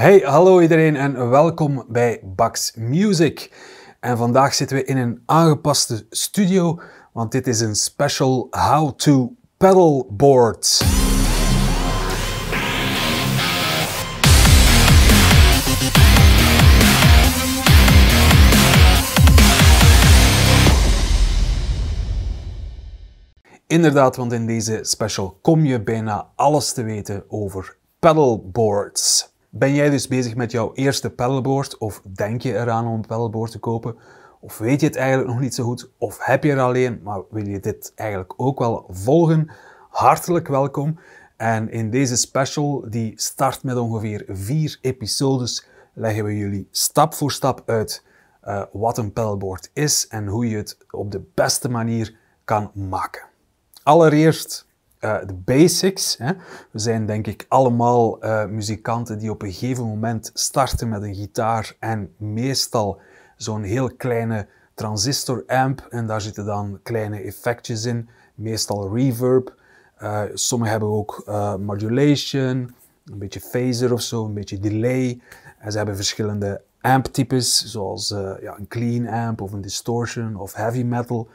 Hey, hallo iedereen en welkom bij Bax Music. En vandaag zitten we in een aangepaste studio, want dit is een special how-to pedalboard. Inderdaad, want in deze special kom je bijna alles te weten over pedalboards. Ben jij dus bezig met jouw eerste paddleboard of denk je eraan om een paddleboard te kopen? Of weet je het eigenlijk nog niet zo goed? Of heb je er alleen, maar wil je dit eigenlijk ook wel volgen? Hartelijk welkom. En in deze special, die start met ongeveer vier episodes, leggen we jullie stap voor stap uit eh, wat een paddleboard is en hoe je het op de beste manier kan maken. Allereerst eh, de basics. Hè. We zijn denk ik allemaal eh, muzikanten die op een gegeven moment starten met een gitaar en meestal zo'n heel kleine transistor amp en daar zitten dan kleine effectjes in, meestal reverb. Uh, sommigen hebben ook modulation, een beetje phaser of zo, een beetje delay. En ze hebben verschillende amp-types, zoals ja, een clean amp of een distortion of heavy metal.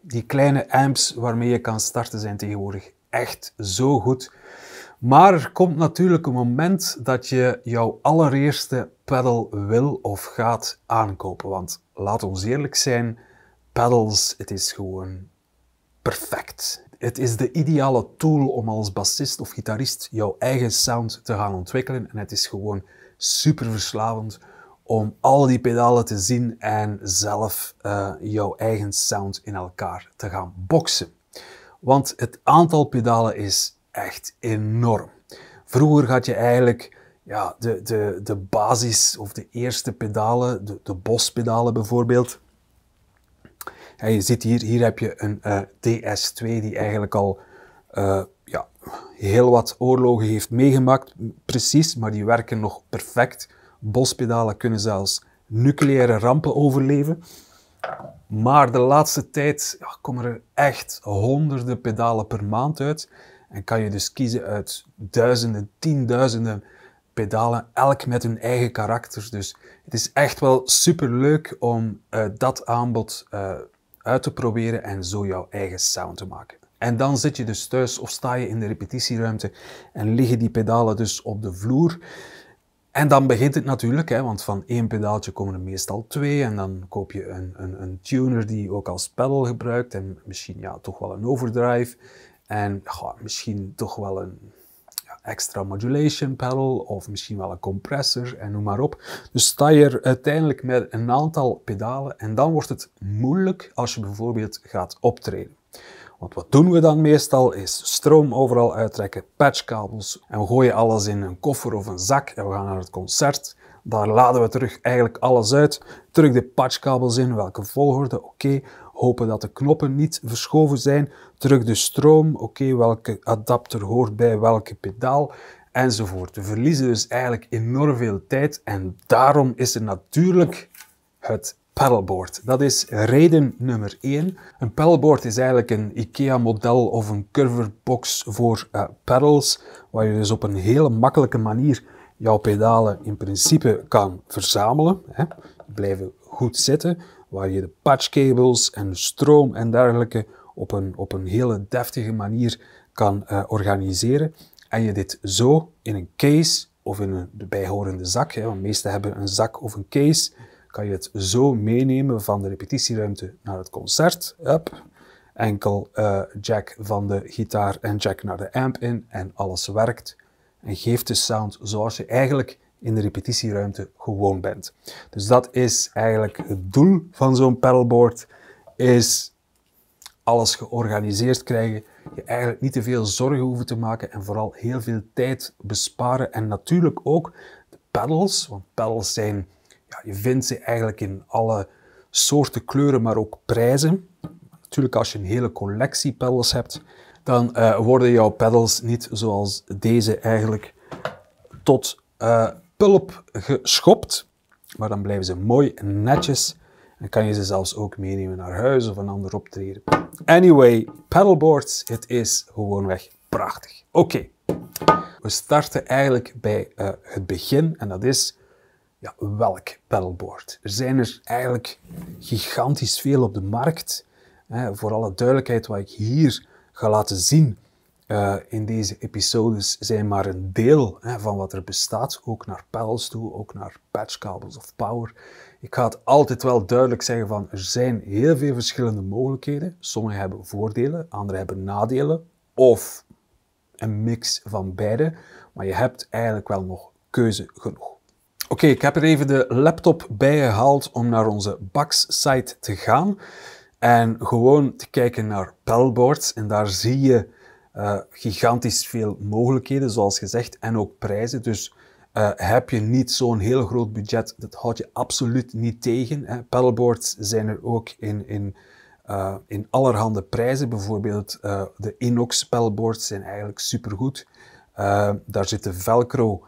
Die kleine amps waarmee je kan starten zijn tegenwoordig echt zo goed. Maar er komt natuurlijk een moment dat je jouw allereerste pedal wil of gaat aankopen. Want laat ons eerlijk zijn, pedals, het is gewoon perfect. Het is de ideale tool om als bassist of gitarist jouw eigen sound te gaan ontwikkelen. En het is gewoon super verslavend om al die pedalen te zien en zelf eh, jouw eigen sound in elkaar te gaan boksen. Want het aantal pedalen is echt enorm. Vroeger had je eigenlijk ja, de, de, de basis of de eerste pedalen, de, de bospedalen bijvoorbeeld. En je ziet hier, hier heb je een eh, ts 2 die eigenlijk al eh, ja, heel wat oorlogen heeft meegemaakt, precies, maar die werken nog perfect. Bospedalen kunnen zelfs nucleaire rampen overleven. Maar de laatste tijd komen er echt honderden pedalen per maand uit. En kan je dus kiezen uit duizenden, tienduizenden pedalen, elk met hun eigen karakter. Dus het is echt wel super leuk om eh, dat aanbod eh, uit te proberen en zo jouw eigen sound te maken. En dan zit je dus thuis of sta je in de repetitieruimte en liggen die pedalen dus op de vloer. En dan begint het natuurlijk, hè, want van één pedaaltje komen er meestal twee. En dan koop je een, een, een tuner die je ook als pedal gebruikt. En misschien ja, toch wel een overdrive. En misschien toch wel een ja, extra modulation pedal. Of misschien wel een compressor en noem maar op. Dus sta je er uiteindelijk met een aantal pedalen. En dan wordt het moeilijk als je bijvoorbeeld gaat optreden. Want wat doen we dan meestal is stroom overal uittrekken, patchkabels en we gooien alles in een koffer of een zak en we gaan naar het concert. Daar laden we terug eigenlijk alles uit, terug de patchkabels in, welke volgorde, oké, hopen dat de knoppen niet verschoven zijn, terug de stroom, oké, welke adapter hoort bij welke pedaal enzovoort. We verliezen dus eigenlijk enorm veel tijd en daarom is er natuurlijk het paddleboard. Dat is reden nummer 1. Een paddleboard is eigenlijk een IKEA-model of een curverbox voor uh, waar je dus op een hele makkelijke manier jouw pedalen in principe kan verzamelen. Hè. Blijven goed zitten, waar je de patchkabels en stroom en dergelijke op een, op een hele deftige manier kan eh, organiseren. En je dit zo in een case of in een, bijhorende zak, hè, want meesten hebben een zak of een case, kan je het zo meenemen van de repetitieruimte naar het concert. Up. Enkel eh, jack van de gitaar en jack naar de amp in en alles werkt. En geeft de sound zoals je eigenlijk in de repetitieruimte gewoon bent. Dus dat is eigenlijk het doel van zo'n pedalboard is alles georganiseerd krijgen, je eigenlijk niet te veel zorgen hoeven te maken en vooral heel veel tijd besparen en natuurlijk ook de pedals, want pedals zijn je vindt ze eigenlijk in alle soorten, kleuren, maar ook prijzen. Natuurlijk, als je een hele collectie pedals hebt, dan eh, worden jouw pedals niet zoals deze eigenlijk tot uh, pulp geschopt. Maar dan blijven ze mooi netjes. En kan je ze zelfs ook meenemen naar huis of een ander optreden. Anyway, paddleboards, het is gewoonweg prachtig. Oké, we starten eigenlijk bij eh, het begin en dat is ja, welk paddleboard? Er zijn er eigenlijk gigantisch veel op de markt. Hè, voor alle duidelijkheid, wat ik hier ga laten zien eh, in deze episodes zijn maar een deel hè, van wat er bestaat. Ook naar pedals toe, ook naar patchkabels of power. Ik ga het altijd wel duidelijk zeggen van er zijn heel veel verschillende mogelijkheden. Sommige hebben voordelen, andere hebben nadelen of een mix van beide. Maar je hebt eigenlijk wel nog keuze genoeg. Oké, ik heb er even de laptop bij gehaald om naar onze Bax-site te gaan. En gewoon te kijken naar Pellboards. En daar zie je eh, gigantisch veel mogelijkheden, zoals gezegd, en ook prijzen. Dus eh, heb je niet zo'n heel groot budget, dat houd je absoluut niet tegen. Hè. zijn er ook in, in, eh, in allerhande prijzen. Bijvoorbeeld de Inox pellboards zijn eigenlijk supergoed. daar zitten velcro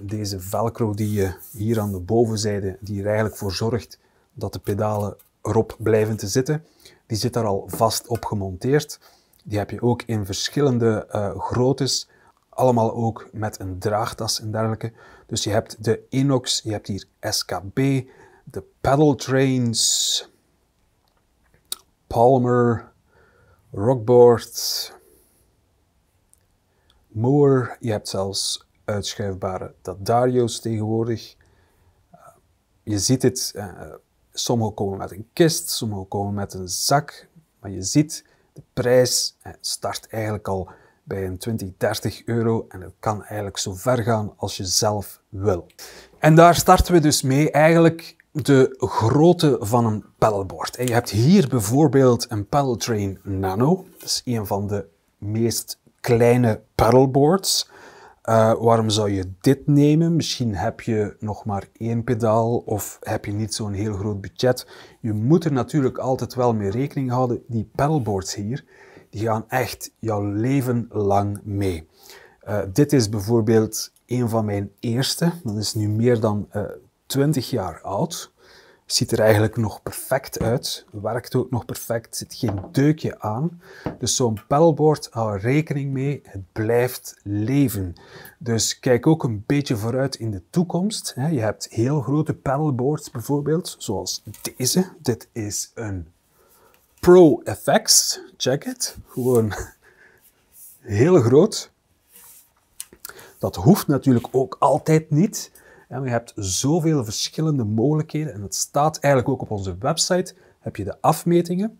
deze velcro die je hier aan de bovenzijde, die er eigenlijk voor zorgt dat de pedalen erop blijven te zitten, die zit daar al vast op gemonteerd. Die heb je ook in verschillende uh, groottes, allemaal ook met een draagtas en dergelijke. Dus je hebt de Inox, je hebt hier SKB, de Pedal Trains, Palmer, Rockboard, Moore, je hebt zelfs uitschrijfbare Dat tegenwoordig, eh, je ziet het, eh, sommigen komen met een kist, sommigen komen met een zak, maar je ziet de prijs eh, start eigenlijk al bij een 20, 30 euro en het kan eigenlijk zo ver gaan als je zelf wil. En daar starten we dus mee eigenlijk de grootte van een paddleboard. En je hebt hier bijvoorbeeld een paddletrain Nano. Dat is een van de meest kleine paddleboards. Eh, waarom zou je dit nemen? Misschien heb je nog maar één pedaal of heb je niet zo'n heel groot budget. Je moet er natuurlijk altijd wel mee rekening houden. Die pedalboards hier, die gaan echt jouw leven lang mee. Eh, dit is bijvoorbeeld een van mijn eerste. Dat is nu meer dan uh, eh, 20 jaar oud. Ziet er eigenlijk nog perfect uit. Werkt ook nog perfect. Zit geen deukje aan. Dus zo'n paddleboard hou rekening mee. Het blijft leven. Dus kijk ook een beetje vooruit in de toekomst. Je hebt heel grote paddleboards bijvoorbeeld, zoals deze. Dit is een Pro FX. Check it. Gewoon heel groot. Dat hoeft natuurlijk ook altijd niet je hebt zoveel verschillende mogelijkheden en dat staat eigenlijk ook op onze website. Heb je de afmetingen.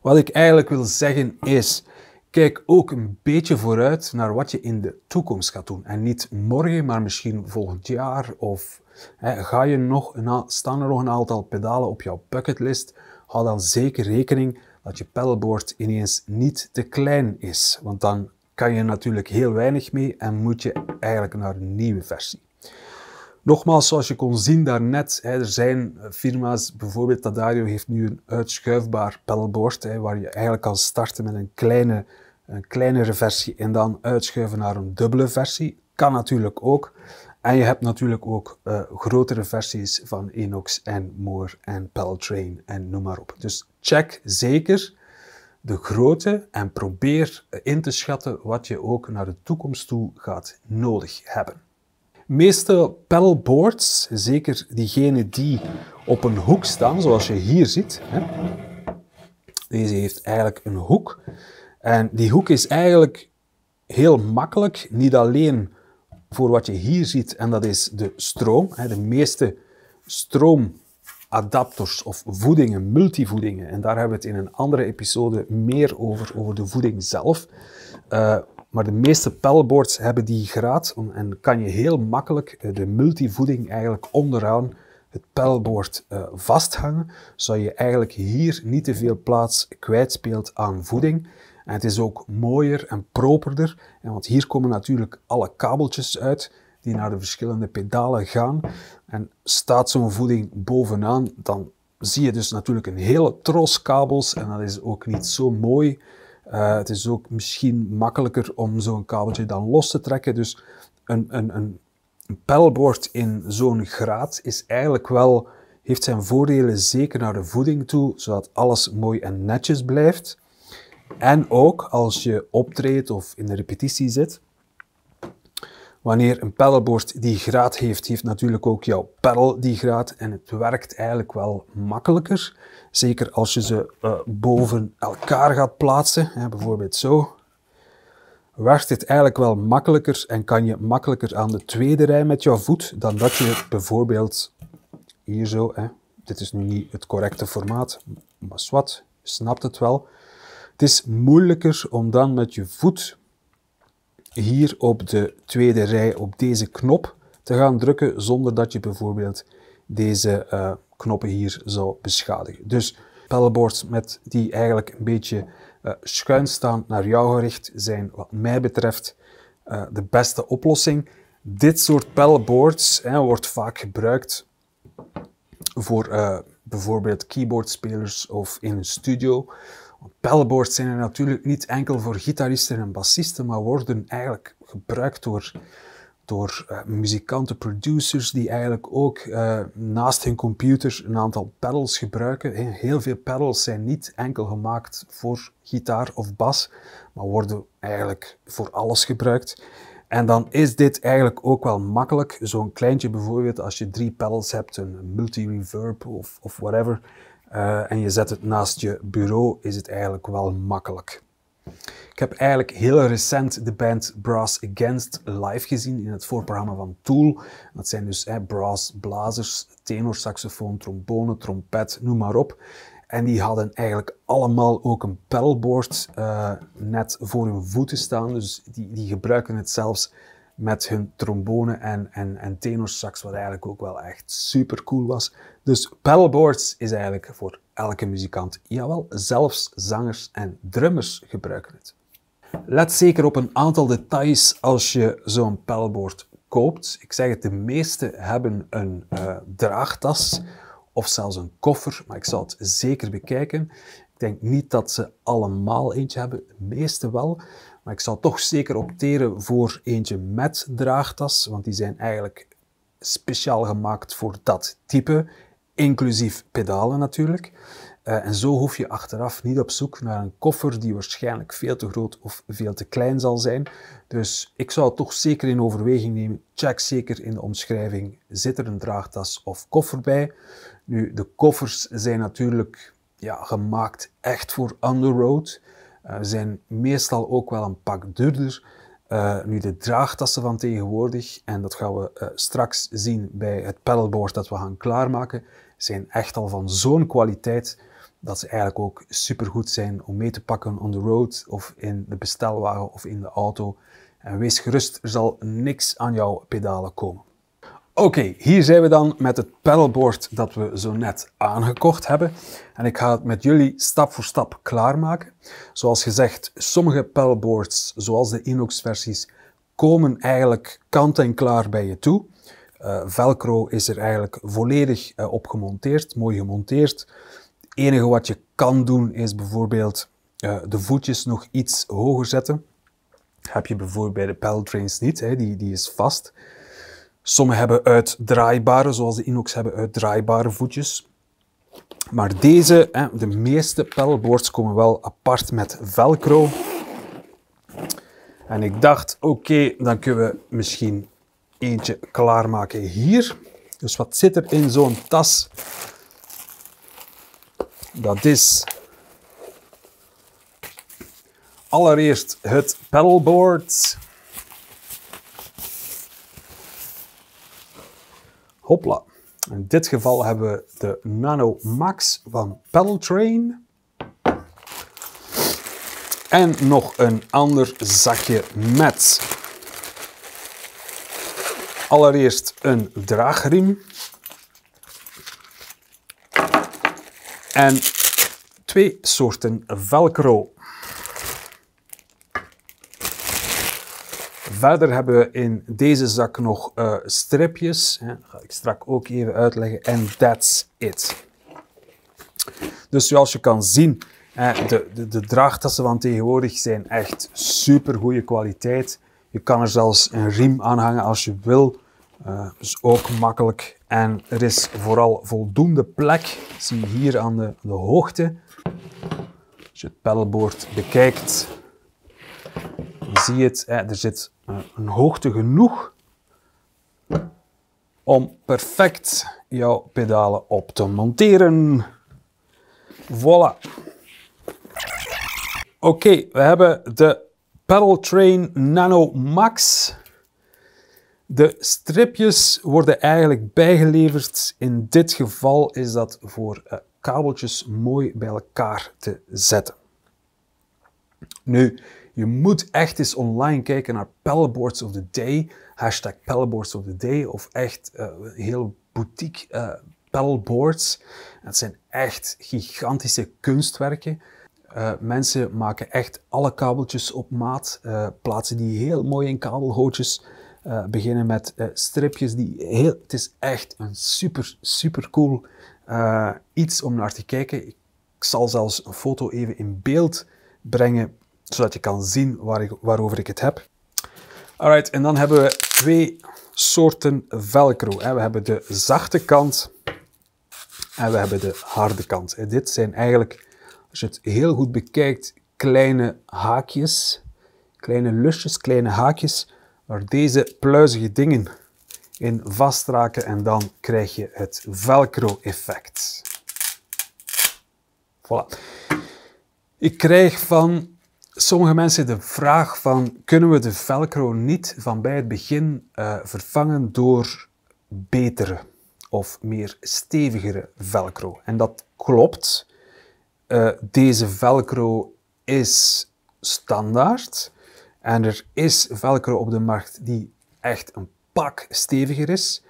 Wat ik eigenlijk wil zeggen is, kijk ook een beetje vooruit naar wat je in de toekomst gaat doen. En niet morgen, maar misschien volgend jaar. Of hè, ga je nog een, staan er nog een aantal pedalen op jouw bucketlist? Hou dan zeker rekening dat je pedalboard ineens niet te klein is. Want dan kan je natuurlijk heel weinig mee en moet je eigenlijk naar een nieuwe versie. Nogmaals, zoals je kon zien daarnet, hè, er zijn eh, firma's, bijvoorbeeld Tadario heeft nu een uitschuifbaar pedalboard, hè, waar je eigenlijk kan starten met een, kleine, een kleinere versie en dan uitschuiven naar een dubbele versie. Kan natuurlijk ook. En je hebt natuurlijk ook eh, grotere versies van Enox en Moore en Peltrain en noem maar op. Dus check zeker de grootte en probeer eh, in te schatten wat je ook naar de toekomst toe gaat nodig hebben meeste paddleboards, zeker diegene die op een hoek staan, zoals je hier ziet. Hè. Deze heeft eigenlijk een hoek. En die hoek is eigenlijk heel makkelijk, niet alleen voor wat je hier ziet, en dat is de stroom. Hè. De meeste stroomadapters of voedingen, multivoedingen, en daar hebben we het in een andere episode meer over, over de voeding zelf. Eh, maar de meeste pellboards hebben die graad en kan je heel makkelijk eh, de multivoeding eigenlijk onderaan het pijlboord eh, vasthangen, zodat je eigenlijk hier niet te veel plaats kwijtspeelt aan voeding. En het is ook mooier en properder, en want hier komen natuurlijk alle kabeltjes uit die naar de verschillende pedalen gaan. En staat zo'n voeding bovenaan, dan zie je dus natuurlijk een hele tros kabels en dat is ook niet zo mooi. Eh, het is ook misschien makkelijker om zo'n kabeltje dan los te trekken. Dus een, een, een in zo'n graad is eigenlijk wel, heeft zijn voordelen zeker naar de voeding toe, zodat alles mooi en netjes blijft. En ook als je optreedt of in de repetitie zit, Wanneer een paddleboard die graad heeft, heeft natuurlijk ook jouw pedel die graad. En het werkt eigenlijk wel makkelijker. Zeker als je ze eh, boven elkaar gaat plaatsen. Hè, bijvoorbeeld zo. Werkt dit eigenlijk wel makkelijker en kan je makkelijker aan de tweede rij met jouw voet. Dan dat je bijvoorbeeld hier zo. Dit is nu niet het correcte formaat. Maar zwart, snapt het wel. Het is moeilijker om dan met je voet hier op de tweede rij op deze knop te gaan drukken zonder dat je bijvoorbeeld deze eh, knoppen hier zou beschadigen. Dus paddleboards met die eigenlijk een beetje eh, schuin staan naar jou gericht zijn wat mij betreft eh, de beste oplossing. Dit soort paddleboards hè, wordt vaak gebruikt voor bijvoorbeeld keyboardspelers of in een studio. Pedalboards zijn er natuurlijk niet enkel voor gitaristen en bassisten, maar worden eigenlijk gebruikt door, door eh, muzikanten, producers, die eigenlijk ook eh, naast hun computer een aantal pedals gebruiken. Heel veel pedals zijn niet enkel gemaakt voor gitaar of bas, maar worden eigenlijk voor alles gebruikt. En dan is dit eigenlijk ook wel makkelijk. Zo'n kleintje bijvoorbeeld, als je drie pedals hebt, een multi-reverb of, of whatever, eh, en je zet het naast je bureau, is het eigenlijk wel makkelijk. Ik heb eigenlijk heel recent de band Brass Against live gezien in het voorprogramma van Tool. Dat zijn dus hè, brass, blazers, tenorsaxofoon, trombone, trompet, noem maar op. En die hadden eigenlijk allemaal ook een pedalboard eh, net voor hun voeten staan. Dus die, die gebruiken het zelfs met hun trombone en, en, en tenorsax, wat eigenlijk ook wel echt super cool was. Dus pedalboards is eigenlijk voor elke muzikant. Jawel, zelfs zangers en drummers gebruiken het. Let zeker op een aantal details als je zo'n pedalboard koopt. Ik zeg het, de meeste hebben een uh, draagtas of zelfs een koffer, maar ik zal het zeker bekijken. Ik denk niet dat ze allemaal eentje hebben, de meeste wel. Maar ik zal toch zeker opteren voor eentje met draagtas, want die zijn eigenlijk speciaal gemaakt voor dat type, inclusief pedalen natuurlijk. Eh, en zo hoef je achteraf niet op zoek naar een koffer die waarschijnlijk veel te groot of veel te klein zal zijn. Dus ik zou het toch zeker in overweging nemen. Check zeker in de omschrijving, zit er een draagtas of koffer bij? Nu, de koffers zijn natuurlijk ja, gemaakt echt voor on the road. Eh, zijn meestal ook wel een pak duurder. Eh, nu de draagtassen van tegenwoordig, en dat gaan we eh, straks zien bij het paddleboard dat we gaan klaarmaken, zijn echt al van zo'n kwaliteit dat ze eigenlijk ook supergoed zijn om mee te pakken on the road of in de bestelwagen of in de auto. En wees gerust, er zal niks aan jouw pedalen komen. Oké, hier zijn we dan met het paddleboard dat we zo net aangekocht hebben. En ik ga het met jullie stap voor stap klaarmaken. Zoals gezegd, sommige paddleboards, zoals de Inox versies, komen eigenlijk kant en klaar bij je toe. Eh, Velcro is er eigenlijk volledig eh, op gemonteerd, mooi gemonteerd. Het enige wat je kan doen is bijvoorbeeld eh, de voetjes nog iets hoger zetten. heb je bijvoorbeeld bij de peltrains niet, hè? Die, die is vast. Sommige hebben uitdraaibare, zoals de Inox hebben uitdraaibare voetjes. Maar deze, hè, de meeste pedalboards komen wel apart met velcro. En ik dacht, oké, dan kunnen we misschien eentje klaarmaken hier. Dus wat zit er in zo'n tas? Dat is allereerst het pedalboard. Hopla. In dit geval hebben we de Nano Max van Pedal Train. En nog een ander zakje met allereerst een draagriem. En twee soorten velcro Verder hebben we in deze zak nog eh, stripjes. Hè. Dat ga ik strak ook even uitleggen. En that's it. Dus zoals je kan zien, de, de, de draagtassen van tegenwoordig zijn echt super goede kwaliteit. Je kan er zelfs een riem aan hangen als je wil. Uh, dus ook makkelijk. En er is vooral voldoende plek. Zie je hier aan de, de hoogte. Als je het pedalboard bekijkt, zie je het, er zit eh, een hoogte genoeg om perfect jouw pedalen op te monteren. Voilà. Oké, we hebben de Pedal Train Nano Max. De stripjes worden eigenlijk bijgeleverd. In dit geval is dat voor eh, kabeltjes mooi bij elkaar te zetten. Nu, je moet echt eens online kijken naar Pelleboards of the Day. Hashtag Pelleboards of the Day. Of echt eh, heel boutique uh, eh, paddleboards. Het zijn echt gigantische kunstwerken. Eh, mensen maken echt alle kabeltjes op maat, plaatsen die heel mooi in kabelgootjes, beginnen met stripjes. Die heel, het is echt een super, super cool iets om naar te kijken. Ik zal zelfs een foto even in beeld brengen zodat je kan zien waar ik, waarover ik het heb. Alright, en dan hebben we twee soorten velcro. We hebben de zachte kant en we hebben de harde kant. En dit zijn eigenlijk, als je het heel goed bekijkt, kleine haakjes, kleine lusjes, kleine haakjes, waar deze pluizige dingen in vastraken en dan krijg je het velcro-effect. Voilà. Ik krijg van sommige mensen de vraag van kunnen we de Velcro niet van bij het begin eh, vervangen door betere of meer stevigere Velcro. En dat klopt. Eh, deze Velcro is standaard en er is Velcro op de markt die echt een pak steviger is.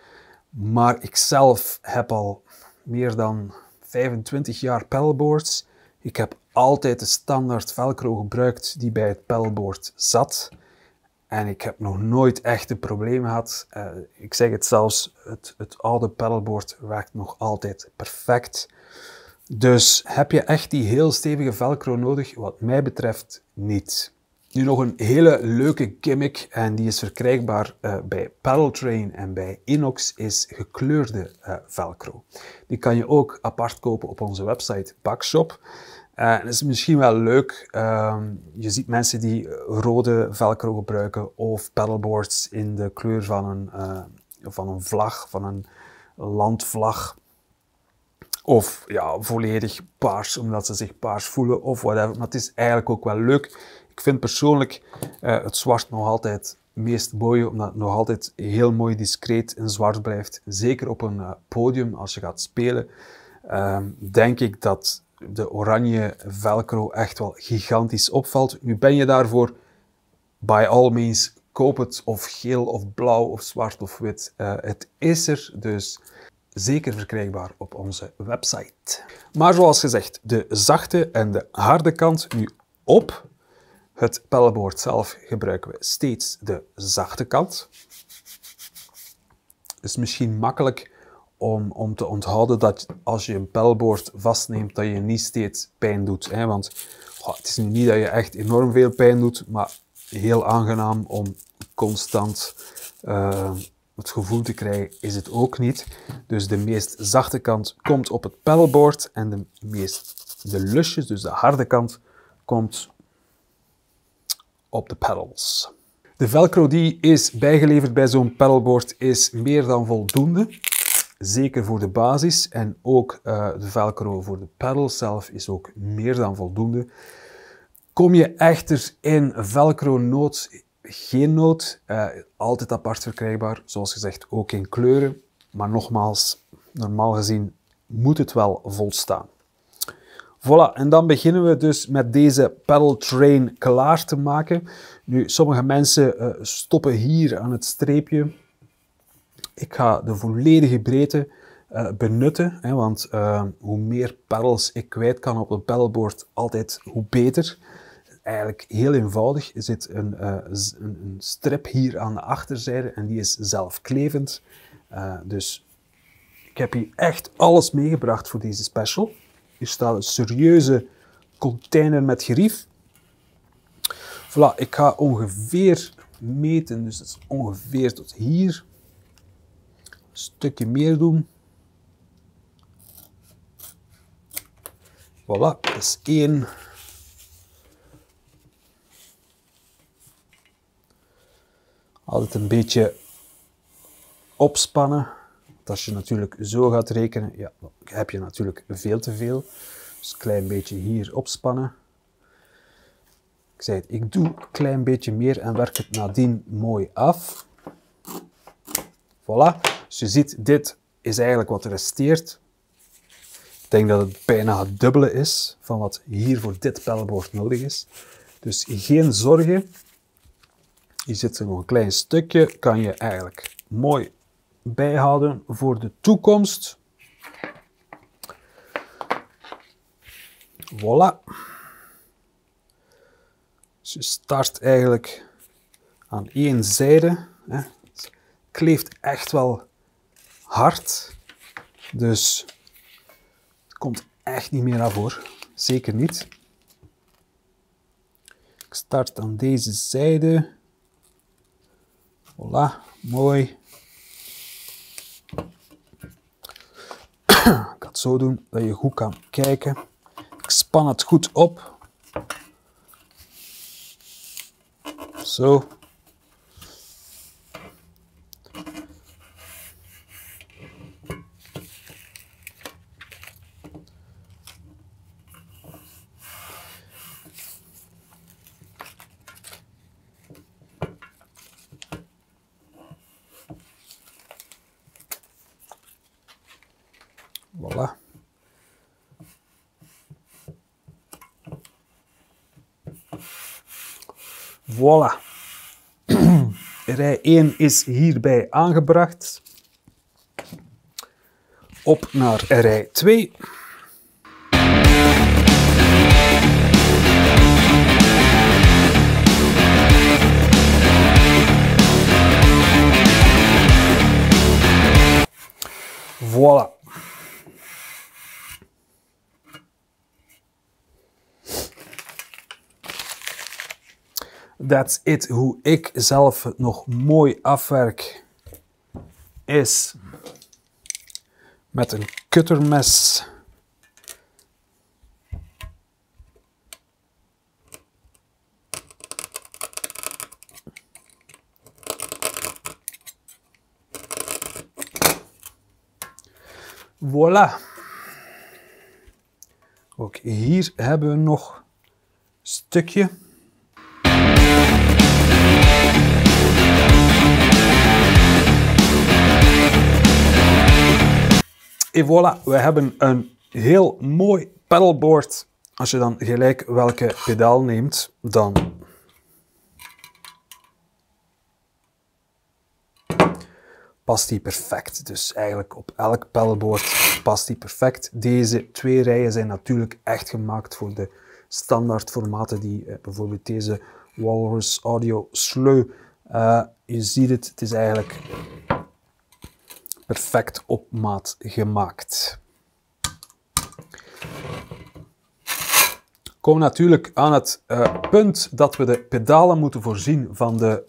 Maar ik zelf heb al meer dan 25 jaar paddleboards. Ik heb altijd de standaard velcro gebruikt die bij het pedalboard zat. En ik heb nog nooit echt een probleem gehad. Eh, ik zeg het zelfs, het, het oude pedalboard werkt nog altijd perfect. Dus heb je echt die heel stevige velcro nodig? Wat mij betreft niet. Nu nog een hele leuke gimmick en die is verkrijgbaar uh, bij Train en bij Inox is gekleurde eh, velcro. Die kan je ook apart kopen op onze website Backshop. Uh, is misschien wel leuk. Ehm, je ziet mensen die rode velcro gebruiken of paddleboards in de kleur van een, eh, van een vlag, van een landvlag. Of ja, volledig paars, omdat ze zich paars voelen of whatever. Maar het is eigenlijk ook wel leuk. Ik vind persoonlijk eh, het zwart nog altijd het meest mooie, omdat het nog altijd heel mooi discreet en zwart blijft. Zeker op een podium als je gaat spelen, ehm, denk ik dat de oranje velcro echt wel gigantisch opvalt. Nu ben je daarvoor, by all means, koop het of geel of blauw of zwart of wit. Eh, het is er dus zeker verkrijgbaar op onze website. Maar zoals gezegd, de zachte en de harde kant nu op. Het pellenboord zelf gebruiken we steeds de zachte kant. Is misschien makkelijk om, om te onthouden dat als je een pijlboord vastneemt, dat je niet steeds pijn doet. Hè? Want het is nu niet dat je echt enorm veel pijn doet, maar heel aangenaam om constant eh, het gevoel te krijgen is het ook niet. Dus de meest zachte kant komt op het pijlboord en de meest de lusjes, dus de harde kant, komt op de pedals. De velcro die is bijgeleverd bij zo'n pedalboard is meer dan voldoende zeker voor de basis en ook eh, de Velcro voor de pedal zelf is ook meer dan voldoende. Kom je echter in Velcro nood, geen nood, eh, altijd apart verkrijgbaar, zoals gezegd ook in kleuren. Maar nogmaals, normaal gezien moet het wel volstaan. Voilà, en dan beginnen we dus met deze pedal train klaar te maken. Nu, sommige mensen eh, stoppen hier aan het streepje. Ik ga de volledige breedte eh, benutten, hè, want eh, hoe meer paddels ik kwijt kan op het pedalboard, altijd hoe beter. Eigenlijk heel eenvoudig. Er zit eh, een, een, strip hier aan de achterzijde en die is zelfklevend. dus ik heb hier echt alles meegebracht voor deze special. Hier staat een serieuze container met gerief. Voilà, ik ga ongeveer meten, dus dat is ongeveer tot hier stukje meer doen. Voilà, dat is één. Altijd een beetje opspannen. Want als je natuurlijk zo gaat rekenen, ja, dan heb je natuurlijk veel te veel. Dus een klein beetje hier opspannen. Ik zei het, ik doe een klein beetje meer en werk het nadien mooi af. Voilà. Dus je ziet, dit is eigenlijk wat resteert. Ik denk dat het bijna het dubbele is van wat hier voor dit pijlboord nodig is. Dus geen zorgen. Hier zit er nog een klein stukje. Kan je eigenlijk mooi bijhouden voor de toekomst. Voilà. Dus je start eigenlijk aan één zijde. Hè. Het kleeft echt wel hard. Dus het komt echt niet meer naar voren. Zeker niet. Ik start aan deze zijde. Voilà, mooi. Ik ga het zo doen dat je goed kan kijken. Ik span het goed op. Zo. 1 is hierbij aangebracht. Op naar rij 2. Voilà. That's it. Hoe ik zelf het nog mooi afwerk is met een cuttermes. Voilà. Ook hier hebben we nog een stukje. En voilà, we hebben een heel mooi pedalboard. Als je dan gelijk welke pedaal neemt, dan... Past die perfect. Dus eigenlijk op elk pedalboard past die perfect. Deze twee rijen zijn natuurlijk echt gemaakt voor de standaard formaten die eh, bijvoorbeeld deze Walrus Audio Sleu. Eh, je ziet het, het is eigenlijk perfect op maat gemaakt. Kom natuurlijk aan het eh, punt dat we de pedalen moeten voorzien van de,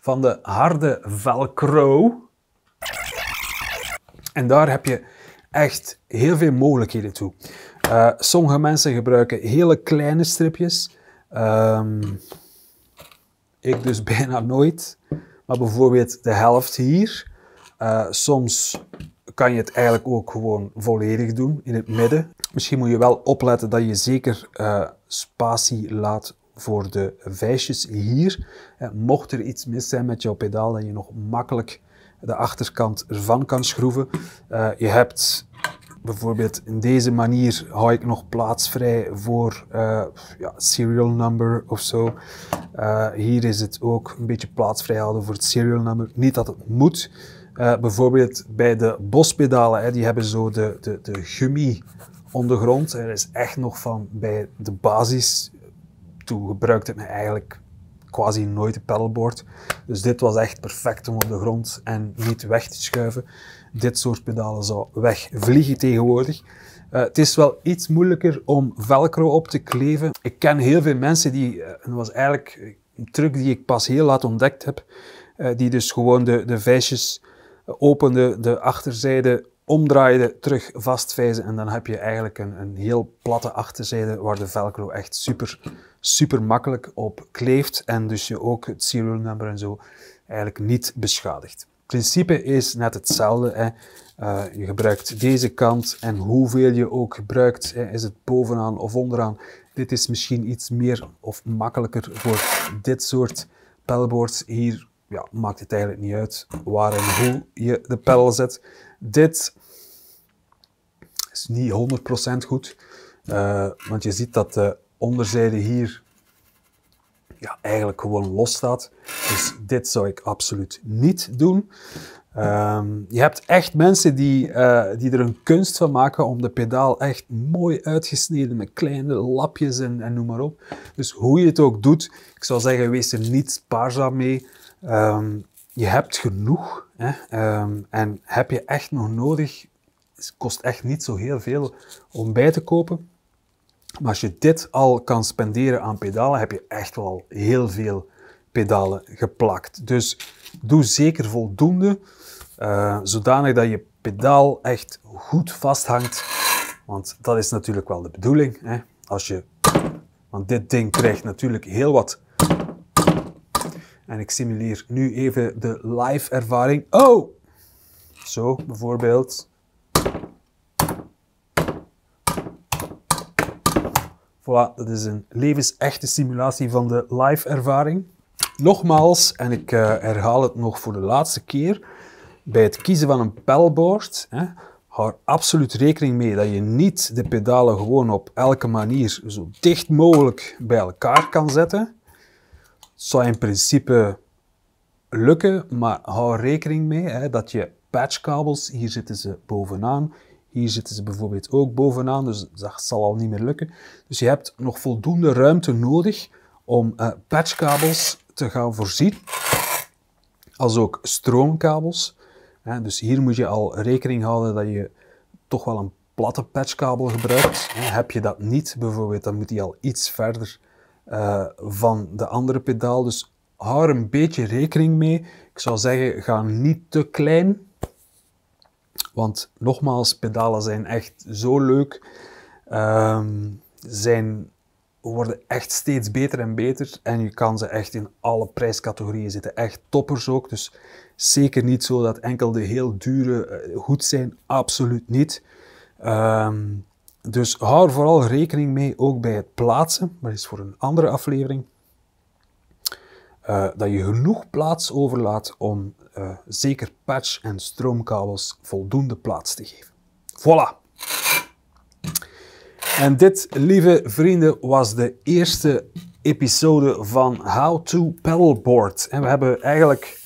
van de harde velcro. En daar heb je echt heel veel mogelijkheden toe. Eh, sommige mensen gebruiken hele kleine stripjes. Ehm, ik dus bijna nooit. Maar bijvoorbeeld de helft hier eh, soms kan je het eigenlijk ook gewoon volledig doen in het midden. Misschien moet je wel opletten dat je zeker uh, spatie laat voor de vijsjes hier. Eh, mocht er iets mis zijn met jouw pedaal, dat je nog makkelijk de achterkant ervan kan schroeven. je hebt bijvoorbeeld in deze manier hou ik nog plaats vrij voor ja, serial number of zo. hier is het ook een beetje plaatsvrij houden voor het serial number. Niet dat het moet, eh, bijvoorbeeld bij de bospedalen, hè, die hebben zo de, de, de gummi ondergrond. Er is echt nog van bij de basis. Toen gebruikte ik eigenlijk quasi nooit het pedalboard. Dus dit was echt perfect om op de grond en niet weg te schuiven. Dit soort pedalen zou wegvliegen tegenwoordig. Eh, het is wel iets moeilijker om velcro op te kleven. Ik ken heel veel mensen die, uh, dat was eigenlijk een truc die ik pas heel laat ontdekt heb, die dus gewoon de, de vijsjes opende, de achterzijde omdraaide, terug vastvijzen. En dan heb je eigenlijk een, een heel platte achterzijde waar de velcro echt super, super makkelijk op kleeft. En dus je ook het serial number en zo eigenlijk niet beschadigt. Het principe is net hetzelfde. Hè. Eh, je gebruikt deze kant en hoeveel je ook gebruikt, hè, is het bovenaan of onderaan. Dit is misschien iets meer of makkelijker voor dit soort pelboards. Hier ja, maakt het eigenlijk niet uit waar en hoe je de pedal zet. Dit is niet 100% goed, eh, want je ziet dat de onderzijde hier ja, eigenlijk gewoon los staat. Dus dit zou ik absoluut niet doen. Ehm, je hebt echt mensen die, eh, die er een kunst van maken om de pedaal echt mooi uitgesneden met kleine lapjes en, en noem maar op. Dus hoe je het ook doet, ik zou zeggen, wees er niet spaarzaam mee. Ehm, je hebt genoeg hè? Ehm, en heb je echt nog nodig. Het kost echt niet zo heel veel om bij te kopen. Maar als je dit al kan spenderen aan pedalen, heb je echt wel heel veel pedalen geplakt. Dus doe zeker voldoende. Eh, zodanig dat je pedaal echt goed vasthangt. Want dat is natuurlijk wel de bedoeling. Hè? Als je, want dit ding krijgt natuurlijk heel wat. En ik simuleer nu even de live ervaring. Oh! Zo bijvoorbeeld. Voilà, dat is een levensechte simulatie van de live ervaring. Nogmaals, en ik eh, herhaal het nog voor de laatste keer bij het kiezen van een pedalboard, hè, hou er absoluut rekening mee dat je niet de pedalen gewoon op elke manier zo dicht mogelijk bij elkaar kan zetten. Dat zou in principe lukken, maar hou er rekening mee hè, dat je patchkabels, hier zitten ze bovenaan, hier zitten ze bijvoorbeeld ook bovenaan, dus dat zal al niet meer lukken. Dus je hebt nog voldoende ruimte nodig om eh, patchkabels te gaan voorzien, als ook stroomkabels dus hier moet je al rekening houden dat je toch wel een platte patchkabel gebruikt. Heb je dat niet bijvoorbeeld, dan moet die al iets verder eh, van de andere pedaal. Dus hou er een beetje rekening mee. Ik zou zeggen, ga niet te klein. Want nogmaals, pedalen zijn echt zo leuk. Ehm, zijn worden echt steeds beter en beter. En je kan ze echt in alle prijscategorieën zitten. Echt toppers ook. Dus zeker niet zo dat enkel de heel dure eh, goed zijn. Absoluut niet. Ehm, dus hou er vooral rekening mee, ook bij het plaatsen. Maar dat is voor een andere aflevering. Eh, dat je genoeg plaats overlaat om eh, zeker patch- en stroomkabels voldoende plaats te geven. Voilà, en dit, lieve vrienden, was de eerste episode van How to Paddleboard. En we hebben eigenlijk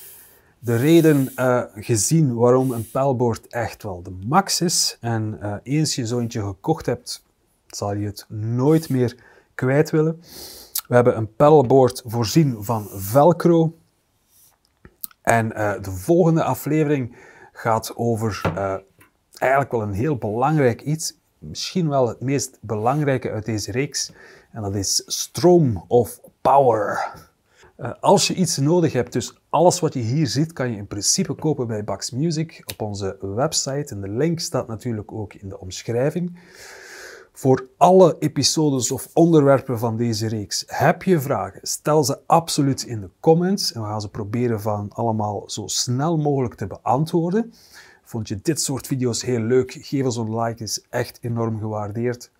de reden eh, gezien waarom een paddleboard echt wel de max is. En eh, eens je zo'n gekocht hebt, zal je het nooit meer kwijt willen. We hebben een paddleboard voorzien van velcro. En eh, de volgende aflevering gaat over eigenlijk wel een heel belangrijk iets misschien wel het meest belangrijke uit deze reeks. En dat is stroom of power. Eh, als je iets nodig hebt, dus alles wat je hier ziet, kan je in principe kopen bij Bax Music op onze website. En de link staat natuurlijk ook in de omschrijving. Voor alle episodes of onderwerpen van deze reeks heb je vragen, stel ze absoluut in de comments en we gaan ze proberen van allemaal zo snel mogelijk te beantwoorden. Vond je dit soort video's heel leuk? Geef ons een like, is echt enorm gewaardeerd.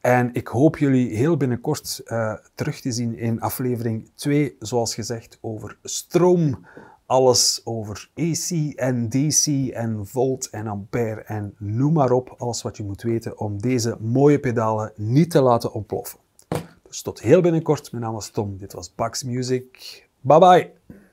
En ik hoop jullie heel binnenkort eh, terug te zien in aflevering 2, zoals gezegd, over stroom. Alles over AC en DC en volt en ampère en noem maar op. Alles wat je moet weten om deze mooie pedalen niet te laten ontploffen. Dus tot heel binnenkort. Mijn naam was Tom. Dit was Bax Music. Bye bye.